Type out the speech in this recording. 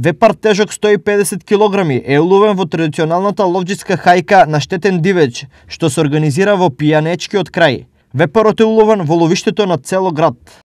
Вепар тежок 150 кг е уловен во традиционалната ловџиска хајка на штетен дивеч, што се организира во Пијанечкиот крај. Вепарот е уловен во ловиштето на цело град.